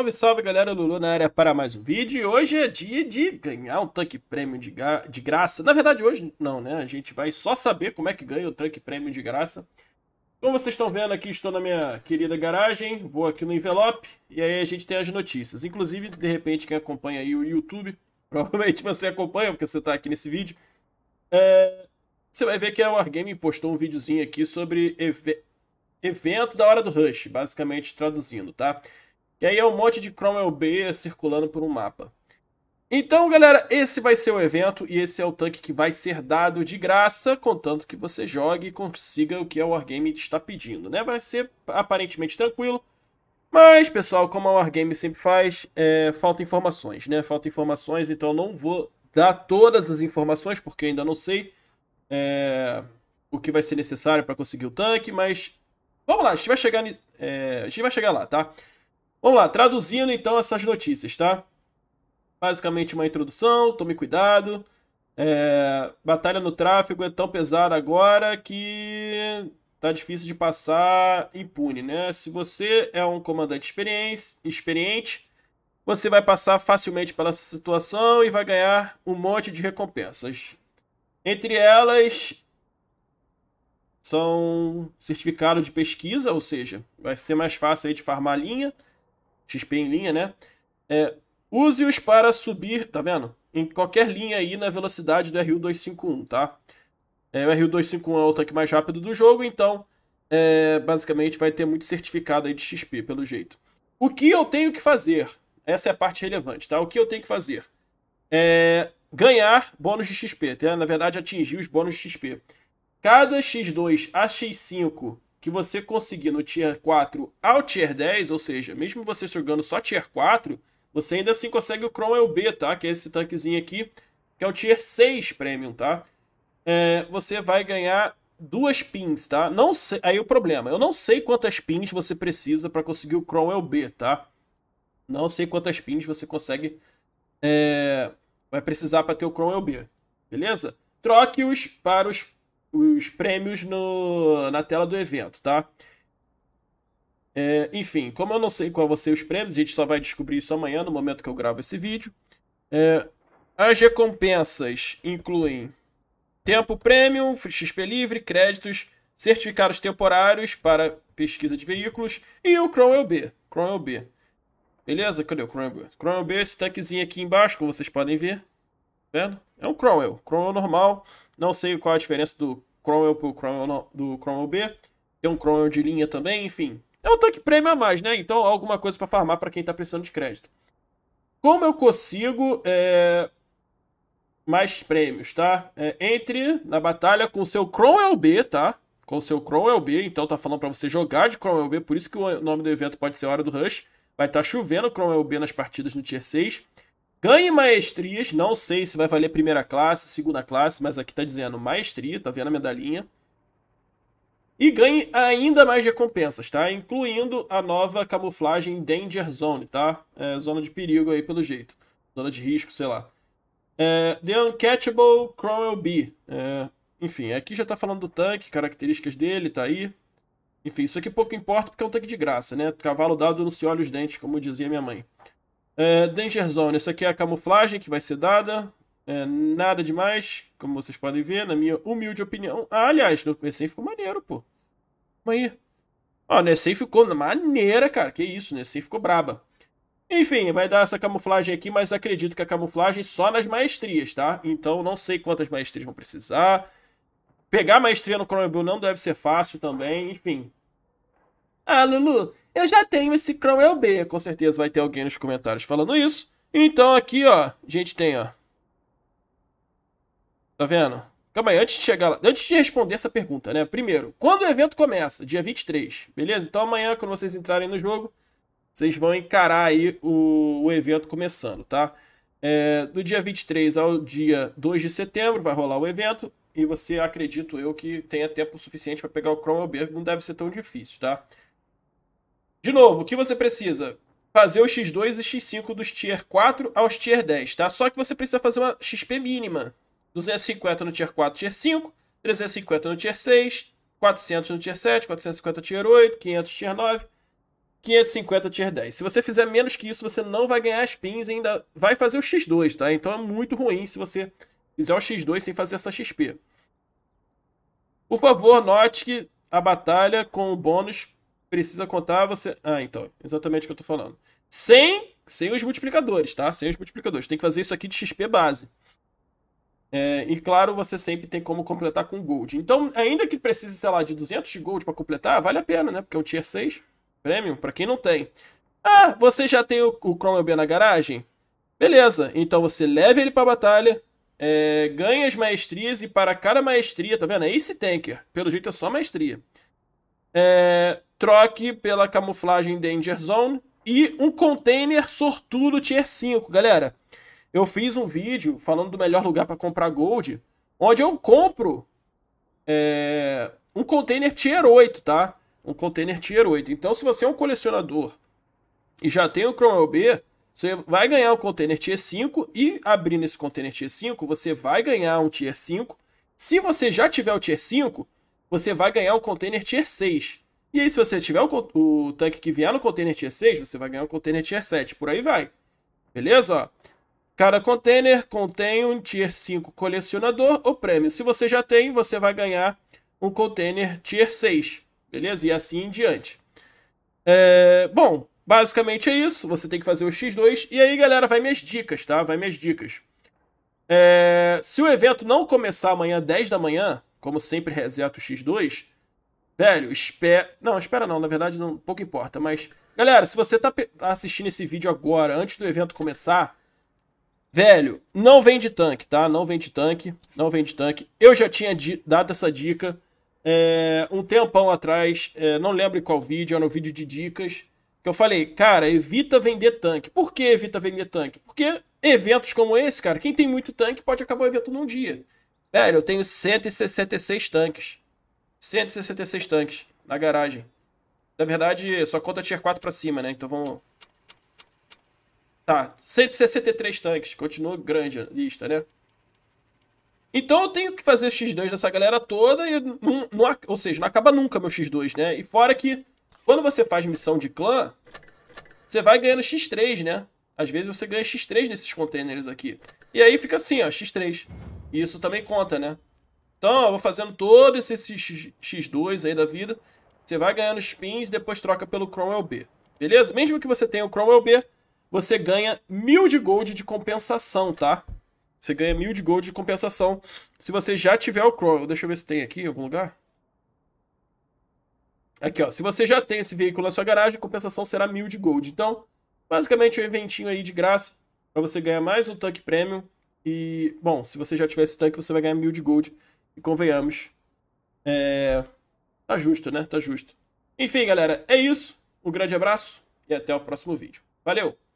Salve, salve galera, Lulu na área para mais um vídeo e hoje é dia de ganhar um tanque prêmio de, de graça. Na verdade hoje não, né? A gente vai só saber como é que ganha o tanque prêmio de graça. Como vocês estão vendo aqui, estou na minha querida garagem, vou aqui no envelope e aí a gente tem as notícias. Inclusive, de repente, quem acompanha aí o YouTube, provavelmente você acompanha porque você está aqui nesse vídeo. É... Você vai ver que a Wargame postou um videozinho aqui sobre ev evento da hora do Rush, basicamente traduzindo, tá? E aí é um monte de Cromwell B circulando por um mapa. Então, galera, esse vai ser o evento e esse é o tanque que vai ser dado de graça, contanto que você jogue e consiga o que a Wargame está pedindo, né? Vai ser aparentemente tranquilo, mas, pessoal, como a Wargame sempre faz, é, falta informações, né? Falta informações, então eu não vou dar todas as informações, porque eu ainda não sei é, o que vai ser necessário para conseguir o tanque, mas vamos lá, a gente vai chegar, é, a gente vai chegar lá, tá? Vamos lá, traduzindo então essas notícias, tá? Basicamente uma introdução, tome cuidado. É, batalha no tráfego é tão pesada agora que tá difícil de passar impune, né? Se você é um comandante experiente, você vai passar facilmente pela situação e vai ganhar um monte de recompensas. Entre elas são certificado de pesquisa, ou seja, vai ser mais fácil aí de farmar linha XP em linha, né? É, Use-os para subir, tá vendo? Em qualquer linha aí na velocidade do RU251, tá? É, o RU251 é o tanque mais rápido do jogo, então é, basicamente vai ter muito certificado aí de XP, pelo jeito. O que eu tenho que fazer? Essa é a parte relevante, tá? O que eu tenho que fazer? É ganhar bônus de XP, tá? na verdade atingir os bônus de XP. Cada X2 a X5 que você conseguir no Tier 4 ao Tier 10, ou seja, mesmo você jogando só Tier 4, você ainda assim consegue o Chrome B, tá? Que é esse tanquezinho aqui, que é o Tier 6 Premium, tá? É, você vai ganhar duas pins, tá? Não sei, aí o problema, eu não sei quantas pins você precisa para conseguir o Chrome B, tá? Não sei quantas pins você consegue... É, vai precisar para ter o Chrome B, beleza? Troque-os para os os prêmios no, na tela do evento, tá? É, enfim, como eu não sei qual vão ser os prêmios, a gente só vai descobrir isso amanhã, no momento que eu gravo esse vídeo. É, as recompensas incluem tempo premium, XP livre, créditos, certificados temporários para pesquisa de veículos e o Cromwell B. Cromwell B. Beleza? Cadê o Cromwell B? Cromwell B esse tanquezinho aqui embaixo, como vocês podem ver vendo? É um Cromwell. Cromwell normal. Não sei qual é a diferença do Cromwell pro Cromwell do Cromwell B. Tem um Cromwell de linha também, enfim. É um tanque prêmio a mais, né? Então alguma coisa para farmar para quem tá precisando de crédito. Como eu consigo é... mais prêmios, tá? É, entre na batalha com o seu Cromwell B, tá? Com o seu Cromwell B, então tá falando para você jogar de Cromwell B, por isso que o nome do evento pode ser Hora do Rush. Vai estar tá chovendo Cromwell B nas partidas no Tier 6. Ganhe maestrias, não sei se vai valer primeira classe, segunda classe, mas aqui tá dizendo maestria, tá vendo a medalhinha? E ganhe ainda mais recompensas, tá? Incluindo a nova camuflagem Danger Zone, tá? É, zona de perigo aí, pelo jeito. Zona de risco, sei lá. É, The Uncatchable Cromwell B. É, enfim, aqui já tá falando do tanque, características dele, tá aí. Enfim, isso aqui pouco importa porque é um tanque de graça, né? Cavalo dado não se olha os dentes, como dizia minha mãe. É, Danger Zone, essa aqui é a camuflagem que vai ser dada. É, nada demais, como vocês podem ver, na minha humilde opinião. Ah, aliás, no Nessem ficou maneiro, pô. Calma aí. Ó, Nessem ficou maneira, cara. Que isso, Nessem ficou braba. Enfim, vai dar essa camuflagem aqui, mas acredito que a camuflagem só nas maestrias, tá? Então não sei quantas maestrias vão precisar. Pegar maestria no Chrome Blue não deve ser fácil também, enfim. Ah, Lulu, eu já tenho esse Cromwell B, com certeza vai ter alguém nos comentários falando isso. Então aqui, ó, a gente tem, ó. Tá vendo? Calma aí, antes de chegar lá, antes de responder essa pergunta, né? Primeiro, quando o evento começa? Dia 23, beleza? Então amanhã, quando vocês entrarem no jogo, vocês vão encarar aí o, o evento começando, tá? É, do dia 23 ao dia 2 de setembro vai rolar o evento. E você, acredito eu, que tenha tempo suficiente para pegar o Chrome B, não deve ser tão difícil, tá? De novo, o que você precisa? Fazer o X2 e X5 dos tier 4 aos tier 10, tá? Só que você precisa fazer uma XP mínima. 250 no tier 4, tier 5, 350 no tier 6, 400 no tier 7, 450 tier 8, 500 tier 9, 550 tier 10. Se você fizer menos que isso, você não vai ganhar as e ainda vai fazer o X2, tá? Então é muito ruim se você fizer o X2 sem fazer essa XP. Por favor, note que a batalha com o bônus precisa contar, você. Ah, então, exatamente o que eu tô falando. Sem, sem os multiplicadores, tá? Sem os multiplicadores. Tem que fazer isso aqui de XP base. É, e claro, você sempre tem como completar com gold. Então, ainda que precise, sei lá, de 200 de gold para completar, vale a pena, né? Porque é um tier 6 premium, para quem não tem. Ah, você já tem o, o Chrome na garagem? Beleza, então você leva ele para batalha, é, ganha as maestrias e para cada maestria, tá vendo? É esse tanker. Pelo jeito é só maestria. É, troque pela camuflagem Danger Zone e um container sortudo Tier 5, galera. Eu fiz um vídeo falando do melhor lugar para comprar Gold, onde eu compro é, um container Tier 8, tá? Um container Tier 8. Então, se você é um colecionador e já tem o Chrome OB, você vai ganhar um container Tier 5 e abrindo esse container Tier 5, você vai ganhar um Tier 5. Se você já tiver o Tier 5, você vai ganhar um container Tier 6. E aí, se você tiver o, o tanque que vier no container tier 6, você vai ganhar o container tier 7. Por aí vai. Beleza? Cada container contém um tier 5 colecionador ou prêmio. Se você já tem, você vai ganhar um container tier 6. Beleza? E assim em diante. É... Bom, basicamente é isso. Você tem que fazer o X2. E aí, galera, vai minhas dicas, tá? Vai minhas dicas. É... Se o evento não começar amanhã 10 da manhã, como sempre reseta o X2, Velho, espera. Não, espera não, na verdade não, pouco importa, mas. Galera, se você tá, tá assistindo esse vídeo agora, antes do evento começar, velho, não vende tanque, tá? Não vende tanque, não vende tanque. Eu já tinha dado essa dica é, um tempão atrás, é, não lembro qual vídeo, era um vídeo de dicas, que eu falei, cara, evita vender tanque. Por que evita vender tanque? Porque eventos como esse, cara, quem tem muito tanque pode acabar o evento num dia. Velho, eu tenho 166 tanques. 166 tanques na garagem. Na verdade, só conta tier 4 pra cima, né? Então vamos... Tá, 163 tanques. Continua grande a lista, né? Então eu tenho que fazer X2 dessa galera toda e não, não, ou seja, não acaba nunca meu X2, né? E fora que quando você faz missão de clã, você vai ganhando X3, né? Às vezes você ganha X3 nesses containers aqui. E aí fica assim, ó, X3. E isso também conta, né? Então, eu vou fazendo todo esse X2 aí da vida. Você vai ganhando spins e depois troca pelo Cromwell B. Beleza? Mesmo que você tenha o Cromwell B, você ganha mil de gold de compensação, tá? Você ganha mil de gold de compensação se você já tiver o Cromwell. Deixa eu ver se tem aqui em algum lugar. Aqui, ó. Se você já tem esse veículo na sua garagem, a compensação será mil de gold. Então, basicamente, é um eventinho aí de graça para você ganhar mais um tanque premium. E, bom, se você já tiver esse tanque, você vai ganhar mil de gold convenhamos, é... tá justo, né? Tá justo. Enfim, galera, é isso. Um grande abraço e até o próximo vídeo. Valeu!